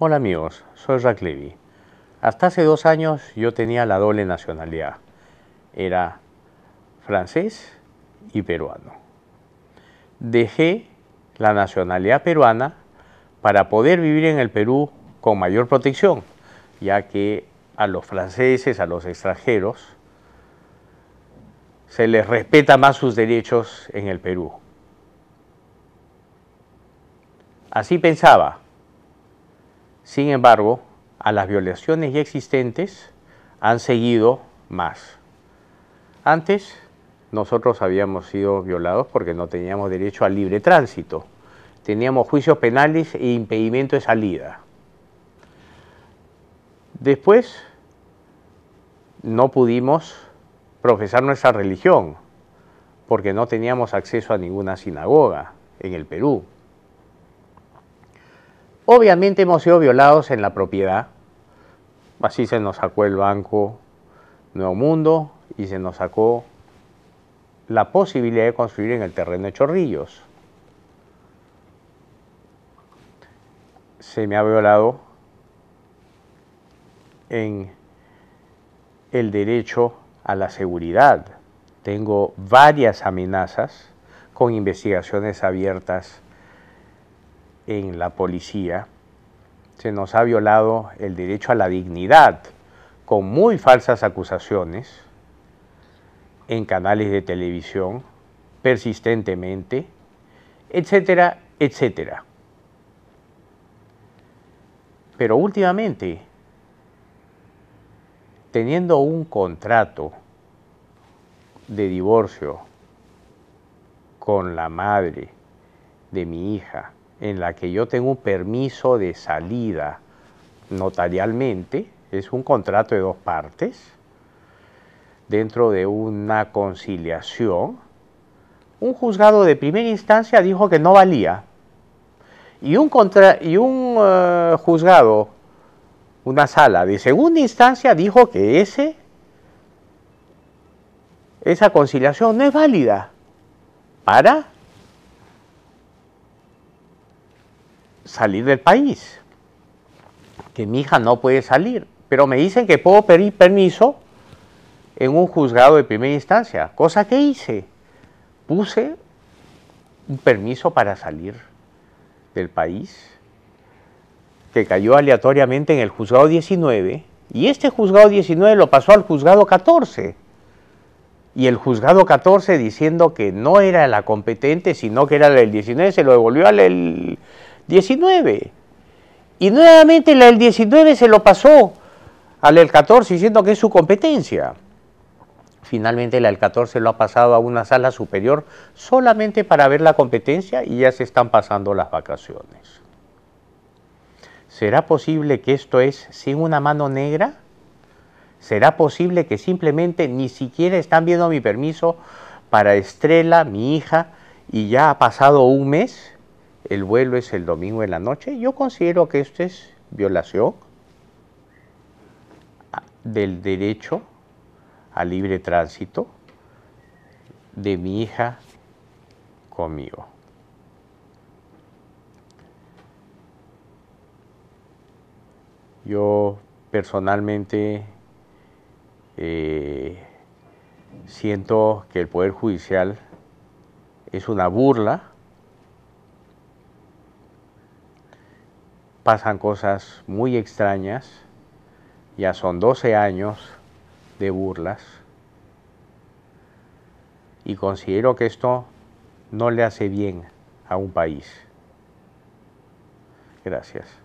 Hola amigos, soy Jack Hasta hace dos años yo tenía la doble nacionalidad. Era francés y peruano. Dejé la nacionalidad peruana para poder vivir en el Perú con mayor protección, ya que a los franceses, a los extranjeros, se les respeta más sus derechos en el Perú. Así pensaba, sin embargo, a las violaciones ya existentes han seguido más. Antes, nosotros habíamos sido violados porque no teníamos derecho a libre tránsito. Teníamos juicios penales e impedimento de salida. Después, no pudimos profesar nuestra religión porque no teníamos acceso a ninguna sinagoga en el Perú. Obviamente hemos sido violados en la propiedad, así se nos sacó el banco Nuevo Mundo y se nos sacó la posibilidad de construir en el terreno de Chorrillos. Se me ha violado en el derecho a la seguridad. Tengo varias amenazas con investigaciones abiertas en la policía, se nos ha violado el derecho a la dignidad con muy falsas acusaciones en canales de televisión persistentemente, etcétera, etcétera. Pero últimamente, teniendo un contrato de divorcio con la madre de mi hija, en la que yo tengo un permiso de salida notarialmente, es un contrato de dos partes, dentro de una conciliación, un juzgado de primera instancia dijo que no valía. Y un, y un eh, juzgado, una sala de segunda instancia dijo que ese, esa conciliación no es válida para salir del país, que mi hija no puede salir, pero me dicen que puedo pedir permiso en un juzgado de primera instancia, cosa que hice. Puse un permiso para salir del país que cayó aleatoriamente en el juzgado 19 y este juzgado 19 lo pasó al juzgado 14 y el juzgado 14 diciendo que no era la competente, sino que era la del 19, se lo devolvió al, 19. Y nuevamente la del 19 se lo pasó al del 14 diciendo que es su competencia. Finalmente la del 14 lo ha pasado a una sala superior solamente para ver la competencia y ya se están pasando las vacaciones. ¿Será posible que esto es sin una mano negra? ¿Será posible que simplemente ni siquiera están viendo mi permiso para Estrella, mi hija, y ya ha pasado un mes? el vuelo es el domingo en la noche, yo considero que esto es violación del derecho a libre tránsito de mi hija conmigo. Yo personalmente eh, siento que el Poder Judicial es una burla pasan cosas muy extrañas, ya son 12 años de burlas, y considero que esto no le hace bien a un país. Gracias.